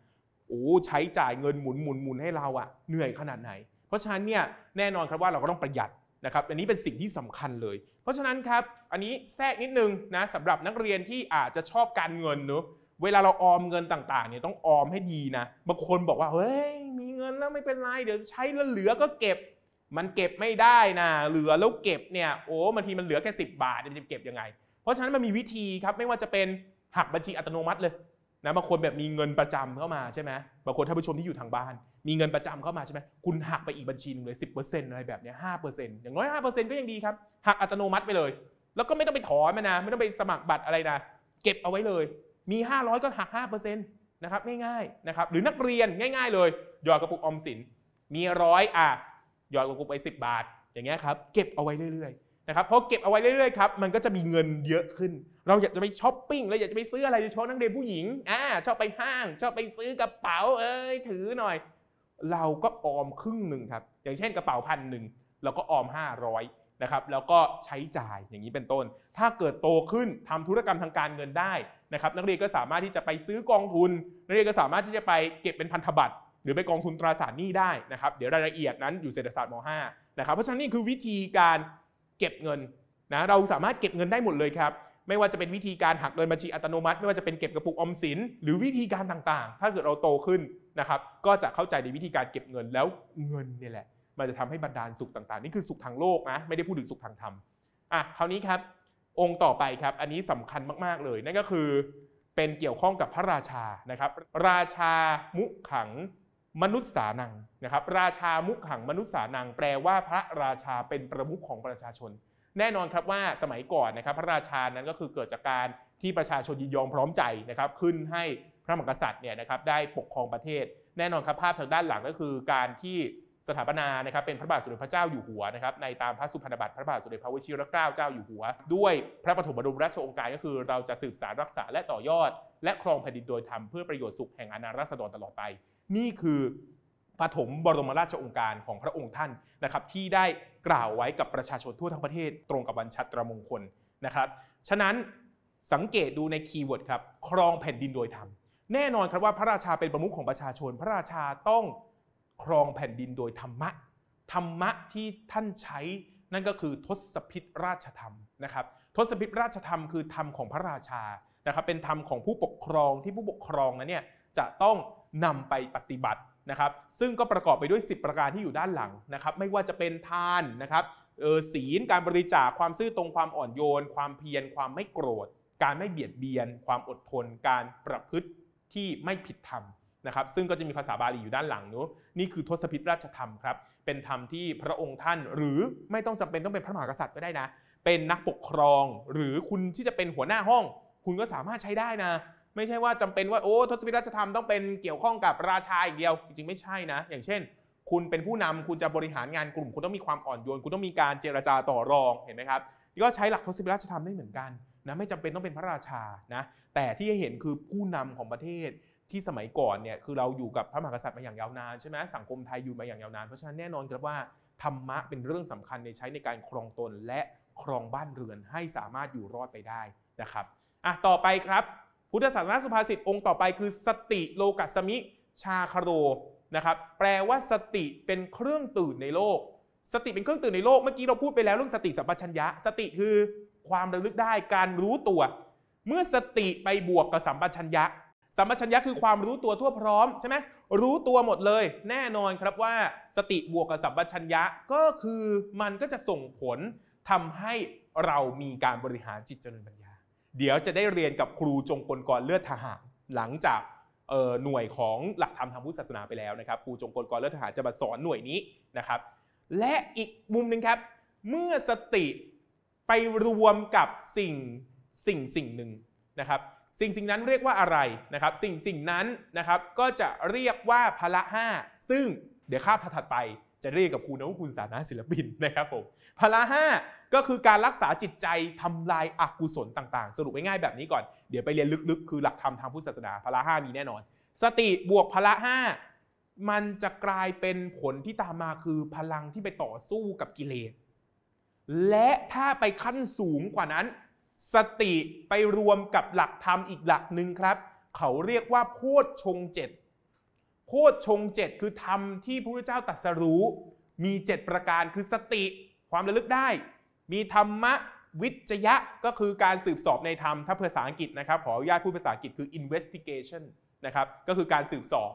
โอ้ใช้จ่ายเงินหมุนหมุนหมุนให้เราอะเหนื่อยขนาดไหน เพราะฉะนั้นเนี่ยแน่นอนครับว่าเราก็ต้องประหยัดนะครับอันนี้เป็นสิ่งที่สำคัญเลย เพราะฉะนั้นครับอันนี้แทรกนิดนึงนะสำหรับนักเรียนที่อาจจะชอบการเงินเนอะเวลาเราออมเงินต่าง ๆเนี่ยต้องออมให้ดีนะบางคนบอกว่าเฮ้ยมีเงินแล้วไม่เป็นไรเดี๋ยวใช้แล้วเหลือก็เก็บมันเก็บไม่ได้นะ เหลือแล้วเก็บเนี่ย โอ้บางทีมันเหลือแค่10บาท จะเก็บยังไง เพราะฉะนั้นมันมีวิธีครับ ไม่ว่าจะเป็นหักบัญชีอัตโนมัติเลยนะ บางคนแบบมีเงินประจำเข้ามาใช่ไหมบางคนท่านผู้ชมที่อยู่ทางบ้าน มีเงินประจำเข้ามาใช่ไหมคุณหักไปอีกบัญชีนึงเลยสิอะไรแบบนี้ห้าเปอร์เซ็นต์อย่างน้อยห้าเปอร์เซ็นต์ก็ยังดีครับ หักอัตโนมัติไปเลย แล้วก็ไม่ต้องไปถอนมานะ ไม่ต้องไปสมัครบัตรอะไรนะ เก็บเอาไว้เลย มี500ก็หัก5%นะครับง่ายๆนะครับหรือนักเรียนง่าย ๆ เลยหยอดกระปุกอมสินมีร้อยอ่ะหยอดกลุกูไป 10 บาทอย่างเงี้ยครับเก็บเอาไว้เรื่อยๆนะครับเพราะเก็บเอาไว้เรื่อยๆครับมันก็จะมีเงินเยอะขึ้นเราอยากจะไปช้อปปิ้งเราอยากจะไปซื้ออะไรโดยเฉพาะนักเรียนผู้หญิงอ่าชอบไปห้างชอบไปซื้อกระเป๋าเอ้ยถือหน่อย เราก็ออมครึ่งหนึ่งครับอย่างเช่นกระเป๋าพันหนึ่งเราก็ออม 500นะครับแล้วก็ใช้จ่ายอย่างนี้เป็นต้น ถ้าเกิดโตขึ้นทำธุรกรรมทางการเงินได้นะครับนักเรียนก็สามารถที่จะไปซื้อกองทุนนักเรียนก็สามารถที่จะไปเก็บเป็นพันธบัตรรือไปกองทุนตราสารหนี้ได้นะครับเดี๋ยวรายละเอียดนั้นอยู่เศรษฐศาสตร์ม .5 นะครับเพราะฉะนั้นนี่คือวิธีการเก็บเงินนะเราสามารถเก็บเงินได้หมดเลยครับไม่ว่าจะเป็นวิธีการหักเงินบัญชีอัตโนมัติ ไม่ว่าจะเป็นเก็บกระปุกอมสินหรือวิธีการต่างๆ ถ้าเกิดเราโตขึ้นนะครับ ก็จะเข้าใจในวิธีการเก็บเงินแล้วเงินนี่แหละมันจะทำให้บัรดาลสุขต่างๆนี่คือสุขทางโลกนะไม่ได้พูดถึงสุขทางธรรมอ่ะคราวนี้ครับองค์ต่อไปครับอันนี้สำคัญมากๆเลย นั่นก็คือเป็นเกี่ยวข้องกับพระราชานะครับ ราชามุขังมนุษย์สานังนะครับราชามุขังมนุษย์สานัง แปลว่าพระราชาเป็นประมุขของประชาชน แน่นอนครับว่าสมัยก่อนนะครับพระราชานั้นก็คือเกิดจากการที่ประชาชนยินยอมพร้อมใจนะครับขึ้นให้พระมหากษัตริย์เนี่ยนะครับได้ปกครองประเทศ แน่นอนครับภาพทางด้านหลังก็คือการที่สถาปนานะครับเป็นพระบาทสมเด็จพระเจ้าอยู่หัวนะครับในตามพระสุพรรณบัตรพระบาทสมเด็จพระวชิรเกล้าเจ้าอยู่หัว ด้วยพระปฐมบรมราชโองการ ก็คือเราจะสืบสารรักษาและต่อยอด และครองแผ่นดินโดยธรรมเพื่อประโยชน์สุขแห่งอาณารัษฎรตลอดไปนี่คือปฐมบรมราชองค์การของพระองค์ท่านนะครับที่ได้กล่าวไว้กับประชาชนทั่วทั้งประเทศ ตรงกับวันชัตรมงคลนะครับฉะนั้นสังเกตดูในคีย์เวิร์ดครับครองแผ่นดินโดยธรรม แน่นอนครับว่าพระราชาเป็นประมุขของประชาชนพระราชาต้องครองแผ่นดินโดยธรรมะธรรมะที่ท่านใช้นั่นก็คือทศพิธราชธรรมนะครับทศพิธราชธรรม คือธรรมของพระราชานะครับเป็นธรรมของผู้ปกครองที่ผู้ปกครองนั้นเนี่ยจะต้องนำไปปฏิบัตินะครับ ซึ่งก็ประกอบไปด้วย10ประการที่อยู่ด้านหลังนะครับไม่ว่าจะเป็นทานนะครับศีลการบริจาคความซื่อตรงความอ่อนโยนความเพียรความไม่โกรธ การไม่เบียดเบียน ความอดทน การประพฤติที่ไม่ผิดธรรมนะครับ ซึ่งก็จะมีภาษาบาลีอยู่ด้านหลังเนู้นี่คือทศพิธราชธรรมครับเป็นธรรมที่พระองค์ท่านหรือไม่ต้องจำเป็นต้องเป็นพระมหากษัตริย์ก็ได้นะ เป็นนักปกครองหรือคุณที่จะเป็นหัวหน้าห้อง คุณก็สามารถใช้ได้นะไม่ใช่ว่าจำเป็นว่าโอ้ทศพิธราชธรรมต้องเป็นเกี่ยวข้องกับราชาอีกเดียว จริงๆไม่ใช่นะ อย่างเช่น คุณเป็นผู้นำคุณจะบริหารงานกลุ่ม คุณต้องมีความอ่อนโยนคุณต้องมีการเจรจาต่อรองเห็นไหมครับก็ใช้หลักทศพิธราชธรรมได้เหมือนกัน นะ ไม่จำเป็นต้องเป็นพระราชานะ แต่ที่เห็นคือผู้นำของประเทศที่สมัยก่อนเนี่ยคือเราอยู่กับพระมหากษัตริย์มาอย่างยาวนานใช่ไหมสังคมไทยอยู่มาอย่างยาวนานเพราะฉะนั้นแน่นอนครับว่าธรรมะเป็นเรื่องสำคัญในใช้ในการครองตนและครองบ้านเรือนให้สามารถอยู่รอดไปได้นะครับอ่ะต่อไปครับพุทธศาสนาสุภาษิตองค์ต่อไปคือ สติโลกัสมิ ชาคโรนะครับแปลว่าสติเป็นเครื่องตื่นในโลก สติเป็นเครื่องตื่นในโลกเมื่อกี้เราพูดไปแล้วเรื่องสติสัมปชัญญะสติคือความระลึกได้การรู้ตัว เมื่อสติไปบวกกับสัมปชัญญะสัมปชัญญะคือความรู้ตัวทั่วพร้อมใช่ไหมรู้ตัวหมดเลยแน่นอนครับ ว่า สติบวกกับสัมปชัญญะก็คือมันก็จะส่งผล ทำให้เรามีการบริหารจิตจำนวนเดี๋ยวจะได้เรียนกับครูจงกลกรเลือดทหารหลังจากหน่วยของหลักธรรมทางพุทธศาสนาไปแล้วนะครับ ครูจงกลกรเลือดทหารจะมาสอนหน่วยนี้นะครับและอีกมุมหนึ่งครับเมื่อสติไปรวมกับสิ่งสิ่งสิ่งหนึ่งนะครับสิ่งสิ่งนั้นเรียกว่าอะไรนะครับ สิ่งสิ่งนั้นนะครับก็จะเรียกว่าพละห้าซึ่งเดี๋ยวข้าบถัดไปจะเรียกกับคุณนะว่าคุณสานาศิลปิน นะครับผม พละห้าก็คือการรักษาจิตใจทำลายอกุศลต่าง ๆ สรุปง่ายๆแบบนี้ก่อนเดี๋ยวไปเรียนลึกๆ คือหลักธรรมทางพุทธศาสนาพละห้ามีแน่นอน สติบวกพละห้ามันจะกลายเป็นผลที่ตามมาคือพลังที่ไปต่อสู้กับกิเลสและถ้าไปขั้นสูงกว่านั้น สติไปรวมกับหลักธรรมอีกหลักหนึ่งครับ เขาเรียกว่าโพชฌงเจ็ดโพชฌงเจ็ดคือธรรมที่พระพุทธเจ้าตรัสรู้ มีเจ็ดประการคือสติความระลึกได้ มีธรรมะวิจยะ ก็คือการสืบสอบในธรรม ถ้าภาษาอังกฤษนะครับขออนุญาตพูดภาษาอังกฤษคือ investigation นะครับก็คือการสืบสอบ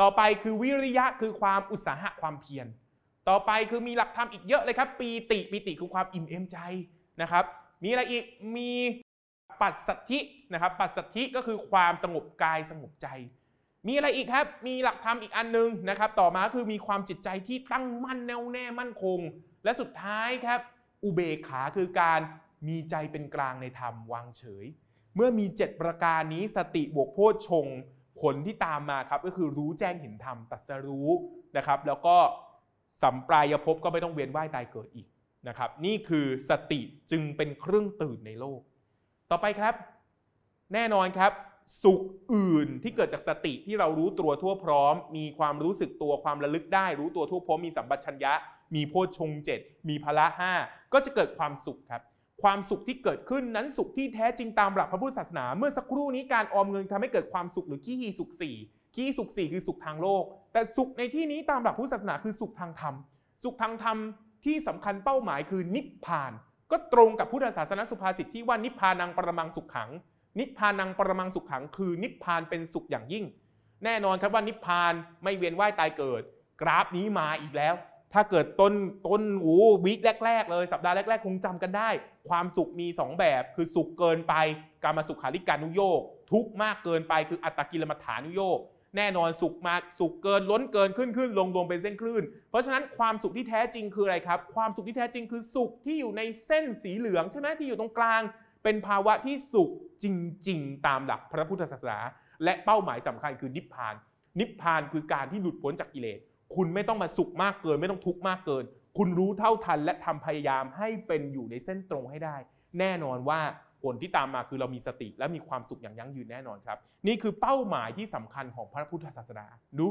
ต่อไปคือวิริยะคือความอุตสาหะความเพียรต่อไปคือมีหลักธรรมอีกเยอะเลยครับปีติปีติ คือความอิ่มเอมใจนะครับมีอะไรอีกมีปัสสัทธินะครับปัสสัทธิก็คือความสงบกายสงบใจมีอะไรอีกครับ มีหลักธรรมอีกอันนึงนะครับ ต่อมาคือมีความจิตใจที่ตั้งมั่นแน่วแน่มั่นคง และสุดท้ายครับ อุเบกขาคือการมีใจเป็นกลางในธรรมวางเฉย เมื่อมี 7 ประการนี้สติบวกโพชฌงผลที่ตามมาครับ ก็คือรู้แจ้งเห็นธรรม ตัสรู้นะครับ แล้วก็สัมปรายภพก็ไม่ต้องเวียนว่ายตายเกิดอีกนะครับ นี่คือสติจึงเป็นเครื่องตื่นในโลก ต่อไปครับ แน่นอนครับสุขอื่นที่เกิดจากสติที่เรารู้ตัวทั่วพร้อม มีความรู้สึกตัวความระลึกได้รู้ตัวทั่วพร้อม มีสัมปชัญญะ มีโพชงเจ็มีพละห้าก็จะเกิดความสุขครับ ความสุขที่เกิดขึ้นนั้นสุขที่แท้จริงตามหลักพระพุทธศาสนา เมื่อสักครู่นี้การออมเงินทำให้เกิดความสุขหรือขี้ฮีสุขสี่ขี้สุขสี่คือสุขทางโลก แต่สุขในที่นี้ตามหลักพุทธศาสนาคือสุขทางธรรม สุขทางธรรมที่สำคัญเป้าหมายคือนิพพาน ก็ตรงกับพุทธศาสนาสุภาษิตที่ว่านิพพานังประมังสุขขังนิพพานังปรมังสุขขัง คือนิพพานเป็นสุขอย่างยิ่ง แน่นอนครับว่านิพพานไม่เวียนว่ายตายเกิด กราฟนี้มาอีกแล้ว ถ้าเกิดต้นต้นโอ้วิกแรกๆ เลย สัปดาห์แรกๆ คงจำกันได้ ความสุขมี 2 แบบ คือสุขเกินไปการมาสุขาริการุโยก ทุกมากเกินไปคืออัตตกิลมัฐานุโยกแน่นอนสุขมาสุขเกินล้นเกินขึ้นขึ้นลงลงเป็นเส้นคลื่น เพราะฉะนั้นความสุขที่แท้จริงคืออะไรครับความสุขที่แท้จริง คือสุขที่อยู่ในเส้นสีเหลืองใช่ไหมที่อยู่ตรงกลางเป็นภาวะที่สุขจริง ๆ ตามหลักพระพุทธศาสนาและเป้าหมายสำคัญคือนิพพาน นิพพานคือการที่หลุดพ้นจากกิเลสคุณไม่ต้องมาสุขมากเกิน ไม่ต้องทุกข์มากเกิน คุณรู้เท่าทันและทำพยายามให้เป็นอยู่ในเส้นตรงให้ได้ แน่นอนว่าผลที่ตามมาคือเรามีสติ และมีความสุขอย่างยั่งยืนแน่นอนครับ นี่คือเป้าหมายที่สำคัญของพระพุทธศาสนาดู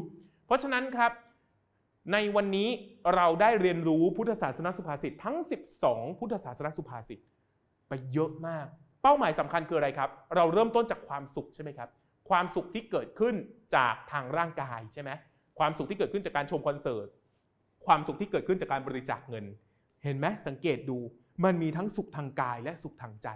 เพราะฉะนั้นครับในวันนี้เราได้เรียนรู้พุทธศาสนสุภาษิตทั้ง 12 พุทธศาสนสุภาษิตไปเยอะมาก เป้าหมายสำคัญคืออะไรครับเราเริ่มต้นจากความสุขใช่ไหมครับความสุขที่เกิดขึ้นจากทางร่างกายใช่ไหมความสุขที่เกิดขึ้นจากการชมคอนเสิร์ตความสุขที่เกิดขึ้นจากการบริจาคเงิน เห็นไหมสังเกตดูมันมีทั้งสุขทางกายและสุขทางใจ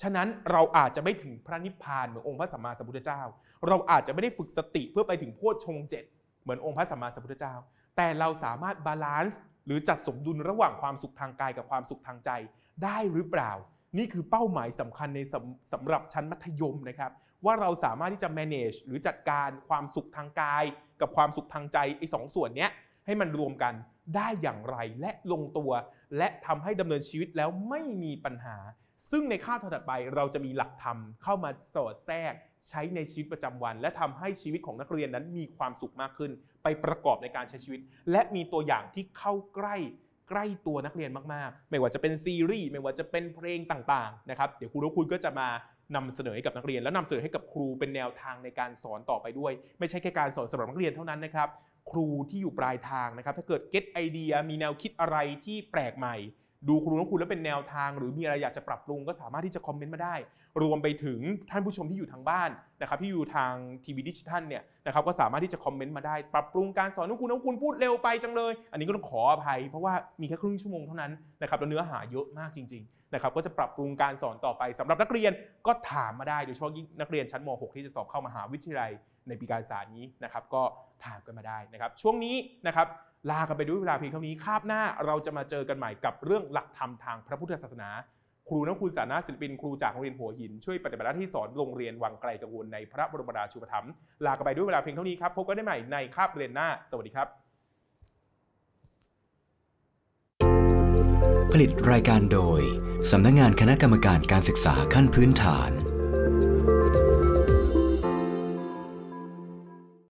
ฉะนั้นเราอาจจะไม่ถึงพระนิพพานเหมือนองค์พระสัมมาสัมพุทธเจ้า เราอาจจะไม่ได้ฝึกสติเพื่อไปถึงโพชฌงเจ็ดเหมือนองค์พระสัมมาสัมพุทธเจ้า แต่เราสามารถบาลานซ์หรือจัดสมดุลระหว่างความสุขทางกายกับความสุขทางใจได้หรือเปล่านี่คือเป้าหมายสำคัญในสำสำหรับชั้นมัธยมนะครับว่าเราสามารถที่จะ manage หรือจัดการความสุขทางกาย กับความสุขทางใจไอ้สองส่วนเนี้ยให้มันรวมกันได้อย่างไรและลงตัว และทำให้ดำเนินชีวิตแล้วไม่มีปัญหา ซึ่งในข้าวถัดไปเราจะมีหลักธรรมเข้ามาสอดแทรก ใช้ในชีวิตประจำวัน และทำให้ชีวิตของนักเรียนนั้นมีความสุขมากขึ้น ไปประกอบในการใช้ชีวิต และมีตัวอย่างที่เข้าใกล้ใกล้ตัวนักเรียนมากๆ ไม่ว่าจะเป็นซีรีส์ ไม่ว่าจะเป็นเพลงต่างๆ นะครับ เดี๋ยวครูุกคุณก็จะมานำเสนอให้กับนักเรียน แล้วนำเสนอให้กับครูเป็นแนวทางในการสอนต่อไปด้วย ไม่ใช่แค่การสอนสำหรับนักเรียนเท่านั้นนะครับ ครูที่อยู่ปลายทางนะครับ ถ้าเกิดเก็ตไอเดีย มีแนวคิดอะไรที่แปลกใหม่ดูคุณของคุณแล้วเป็นแนวทาง หรือมีอะไรอยากจะปรับปรุงก็สามารถที่จะคอมเมนต์มาได้รวมไปถึงท่านผู้ชมที่อยู่ทางบ้านนะครับที่อยู่ทางทีวีดิจิทัลเนี่ยนะครับก็สามารถที่จะคอมเมนต์มาได้ปรับปรุงการสอนของคุณของคุณพูดเร็วไปจังเลย อันนี้ก็ต้องขออภัยเพราะว่ามีแค่ครึ่งชั่วโมงเท่านั้นนะครับแล้วเนื้อหาเยอะมากจริงๆนะครับก็จะปรับปรุงการสอนต่อไป สำหรับนักเรียนก็ถามมาได้โดยเฉพาะนักเรียนชั้นม .6 ที่จะสอบเข้ามหาวิทยาลัยในปีการศึกษานี้นะครับก็ถามกันมาได้นะครับ ช่วงนี้นะครับลากันไปด้วยเวลาเพียงเท่านี้คาบหน้าเราจะมาเจอกันใหม่กับเรื่องหลักธรรมทางพระพุทธศาสนา ครูนักคุณสานะศิลปิน ครูจากโรงเรียนหัวหินช่วยปฏิบัติหน้าที่สอนโรงเรียนวังไกลกังวลในพระบรมราชูปถัมภ์ลากันไปด้วยเวลาเพียงเท่านี้ครับพบกันได้ใหม่ในคาบเรียนหน้า สวัสดีครับ ผลิตรายการโดยสำนักงงานคณะกรรมการการศึกษาขั้นพื้นฐาน